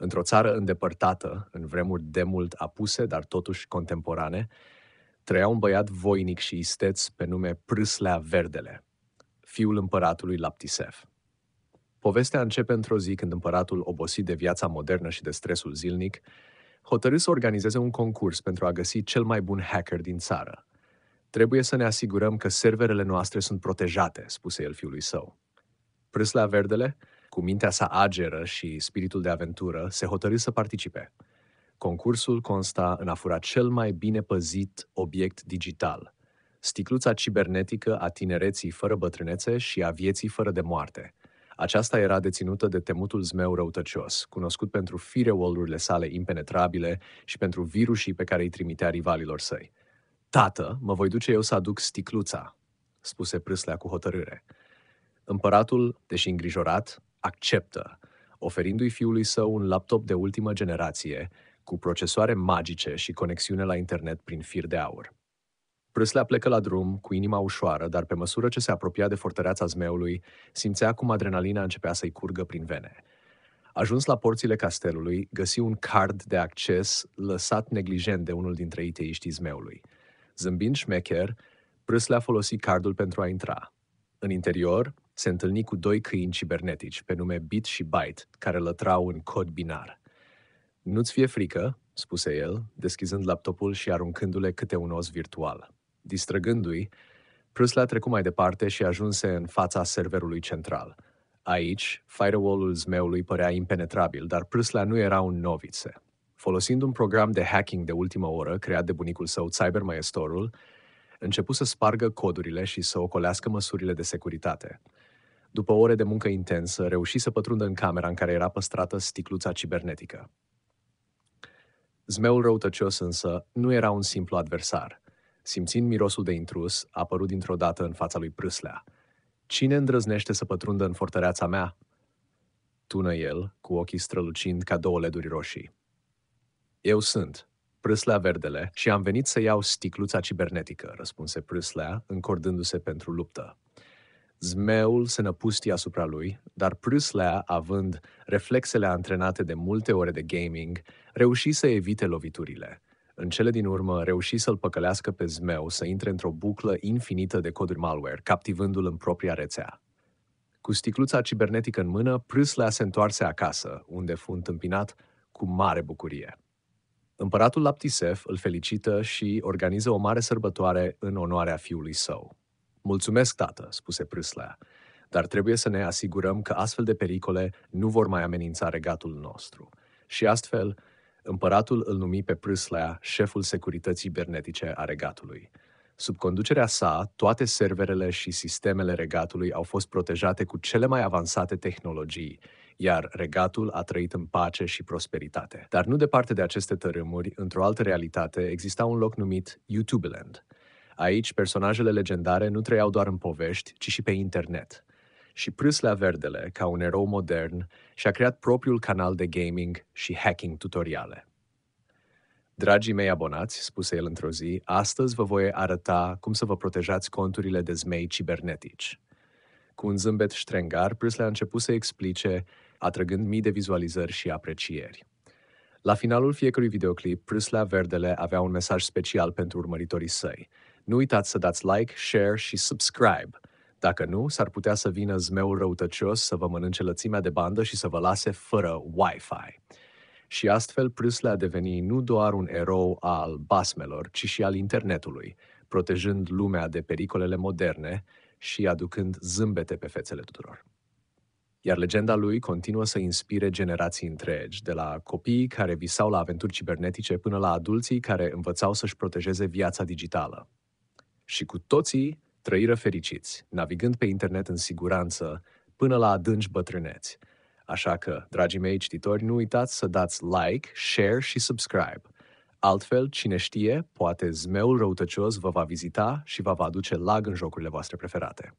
într-o țară îndepărtată, în vremuri de mult apuse, dar totuși contemporane, trăia un băiat voinic și isteț pe nume Prâslea Verdele, fiul împăratului Laptisef. Povestea începe într-o zi când împăratul, obosit de viața modernă și de stresul zilnic, hotărâ să organizeze un concurs pentru a găsi cel mai bun hacker din țară. Trebuie să ne asigurăm că serverele noastre sunt protejate, spuse el fiului său. Prâslea Verdele cu mintea sa ageră și spiritul de aventură, se hotărâ să participe. Concursul consta în a fura cel mai bine păzit obiect digital, sticluța cibernetică a tinereții fără bătrânețe și a vieții fără de moarte. Aceasta era deținută de temutul zmeu răutăcios, cunoscut pentru firewall-urile sale impenetrabile și pentru virusii pe care îi trimitea rivalilor săi. Tată, mă voi duce eu să aduc sticluța, spuse prâslea cu hotărâre. Împăratul, deși îngrijorat, acceptă, oferindu-i fiului său un laptop de ultimă generație, cu procesoare magice și conexiune la internet prin fir de aur. Prâslea plecă la drum, cu inima ușoară, dar pe măsură ce se apropia de fortăreața zmeului, simțea cum adrenalina începea să-i curgă prin vene. Ajuns la porțile castelului, găsi un card de acces lăsat neglijent de unul dintre iteiștii zmeului. Zâmbind șmecher, Prâslea folosi cardul pentru a intra. În interior, se întâlni cu doi câini cibernetici, pe nume Bit și Byte, care lătrau în cod binar. Nu-ți fie frică, spuse el, deschizând laptopul și aruncându-le câte un os virtual. Distrăgându-i, Prusla trecut mai departe și ajunse în fața serverului central. Aici, firewall-ul zmeului părea impenetrabil, dar Prusla nu era un novițe. Folosind un program de hacking de ultimă oră creat de bunicul său, Cybermaestorul, începu să spargă codurile și să ocolească măsurile de securitate – după ore de muncă intensă, reuși să pătrundă în camera în care era păstrată sticluța cibernetică. Zmeul răutăcios însă nu era un simplu adversar. Simțind mirosul de intrus, a apărut dintr-o dată în fața lui Prâslea. Cine îndrăznește să pătrundă în fortăreața mea? Tună el, cu ochii strălucind ca două leduri roșii. Eu sunt, Prâslea Verdele, și am venit să iau sticluța cibernetică, răspunse Prâslea, încordându-se pentru luptă. Zmeul se năpustie asupra lui, dar Pruslea, având reflexele antrenate de multe ore de gaming, reuși să evite loviturile. În cele din urmă, reuși să-l păcălească pe zmeu să intre într-o buclă infinită de coduri malware, captivându-l în propria rețea. Cu sticluța cibernetică în mână, Pruslea se întoarse acasă, unde fu întâmpinat cu mare bucurie. Împăratul Laptisef îl felicită și organiză o mare sărbătoare în onoarea fiului său. Mulțumesc, tată, spuse Prâslea, dar trebuie să ne asigurăm că astfel de pericole nu vor mai amenința regatul nostru. Și astfel, împăratul îl numi pe Prâslea șeful securității bernetice a regatului. Sub conducerea sa, toate serverele și sistemele regatului au fost protejate cu cele mai avansate tehnologii, iar regatul a trăit în pace și prosperitate. Dar nu departe de aceste tărâmuri, într-o altă realitate, exista un loc numit YouTubeland – Aici, personajele legendare nu trăiau doar în povești, ci și pe internet. Și Prâslea Verdele, ca un erou modern, și-a creat propriul canal de gaming și hacking tutoriale. Dragii mei abonați, spuse el într-o zi, astăzi vă voi arăta cum să vă protejați conturile de zmei cibernetici. Cu un zâmbet ștrengar, Prâslea a început să explice, atrăgând mii de vizualizări și aprecieri. La finalul fiecărui videoclip, Prâslea Verdele avea un mesaj special pentru urmăritorii săi – nu uitați să dați like, share și subscribe. Dacă nu, s-ar putea să vină zmeul răutăcios să vă mănânce lățimea de bandă și să vă lase fără Wi-Fi. Și astfel Prâsle a devenit nu doar un erou al basmelor, ci și al internetului, protejând lumea de pericolele moderne și aducând zâmbete pe fețele tuturor iar legenda lui continuă să inspire generații întregi, de la copiii care visau la aventuri cibernetice până la adulții care învățau să-și protejeze viața digitală și cu toții trăiră fericiți, navigând pe internet în siguranță până la adânci bătrâneți. Așa că, dragii mei cititori, nu uitați să dați like, share și subscribe. Altfel, cine știe, poate zmeul răutăcios vă va vizita și vă va aduce lag în jocurile voastre preferate.